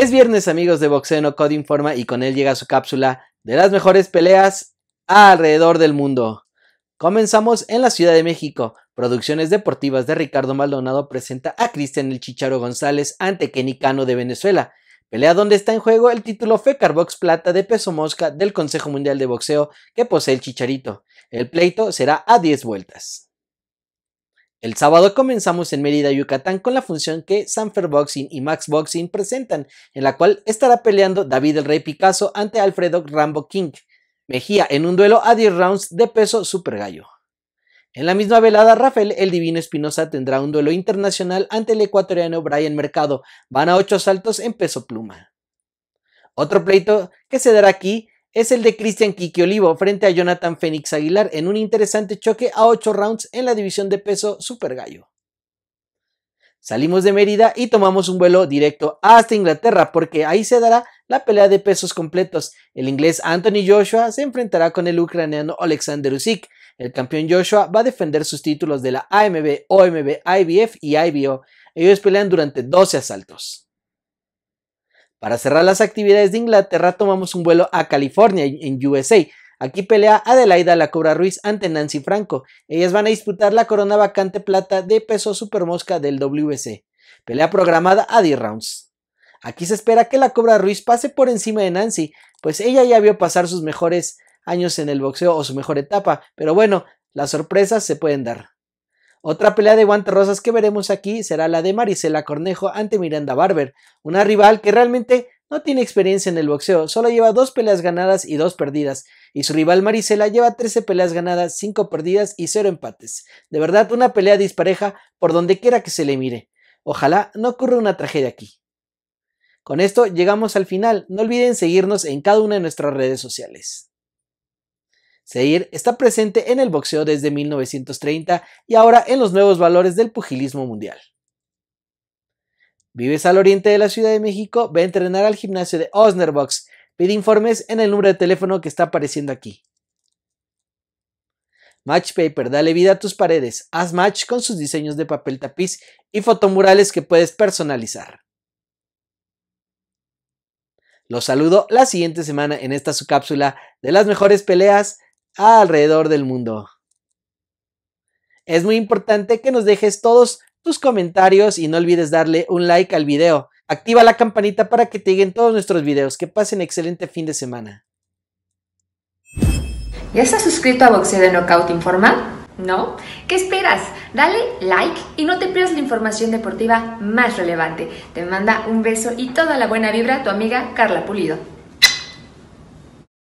Es viernes amigos de Boxeo No Code Informa y con él llega su cápsula de las mejores peleas alrededor del mundo. Comenzamos en la Ciudad de México. Producciones Deportivas de Ricardo Maldonado presenta a Cristian el Chicharo González ante Kenny de Venezuela. Pelea donde está en juego el título Fecarbox Plata de peso mosca del Consejo Mundial de Boxeo que posee el Chicharito. El pleito será a 10 vueltas. El sábado comenzamos en Mérida, Yucatán, con la función que Sanfer Boxing y Max Boxing presentan, en la cual estará peleando David el Rey Picasso ante Alfredo Rambo King Mejía en un duelo a 10 rounds de peso super gallo. En la misma velada, Rafael El Divino Espinosa tendrá un duelo internacional ante el ecuatoriano Brian Mercado. Van a 8 saltos en peso pluma. Otro pleito que se dará aquí es el de Cristian Kiki Olivo frente a Jonathan Fénix Aguilar en un interesante choque a 8 rounds en la división de peso Super Gallo. Salimos de Mérida y tomamos un vuelo directo hasta Inglaterra porque ahí se dará la pelea de pesos completos. El inglés Anthony Joshua se enfrentará con el ucraniano Alexander Usyk. El campeón Joshua va a defender sus títulos de la AMB, OMB, IBF y IBO. Ellos pelean durante 12 asaltos. Para cerrar las actividades de Inglaterra tomamos un vuelo a California, en USA. Aquí pelea Adelaida La Cobra Ruiz ante Nancy Franco. Ellas van a disputar la corona vacante plata de peso supermosca del WC. Pelea programada a 10 rounds. Aquí se espera que La Cobra Ruiz pase por encima de Nancy, pues ella ya vio pasar sus mejores años en el boxeo o su mejor etapa, pero bueno, las sorpresas se pueden dar. Otra pelea de guantes rosas que veremos aquí será la de Marisela Cornejo ante Miranda Barber, una rival que realmente no tiene experiencia en el boxeo, solo lleva dos peleas ganadas y dos perdidas, y su rival Marisela lleva 13 peleas ganadas, 5 perdidas y 0 empates. De verdad, una pelea dispareja por donde quiera que se le mire. Ojalá no ocurra una tragedia aquí. Con esto llegamos al final, no olviden seguirnos en cada una de nuestras redes sociales. Seir está presente en el boxeo desde 1930 y ahora en los nuevos valores del pugilismo mundial. ¿Vives al oriente de la Ciudad de México? Ve a entrenar al gimnasio de Box. Pide informes en el número de teléfono que está apareciendo aquí. Match Paper dale vida a tus paredes. Haz match con sus diseños de papel tapiz y fotomurales que puedes personalizar. Los saludo la siguiente semana en esta su cápsula de las mejores peleas alrededor del mundo. Es muy importante que nos dejes todos tus comentarios y no olvides darle un like al video. Activa la campanita para que te lleguen todos nuestros videos. Que pasen excelente fin de semana. ¿Ya estás suscrito a Boxeo de Knockout Informal? ¿No? ¿Qué esperas? Dale like y no te pierdas la información deportiva más relevante. Te manda un beso y toda la buena vibra tu amiga Carla Pulido.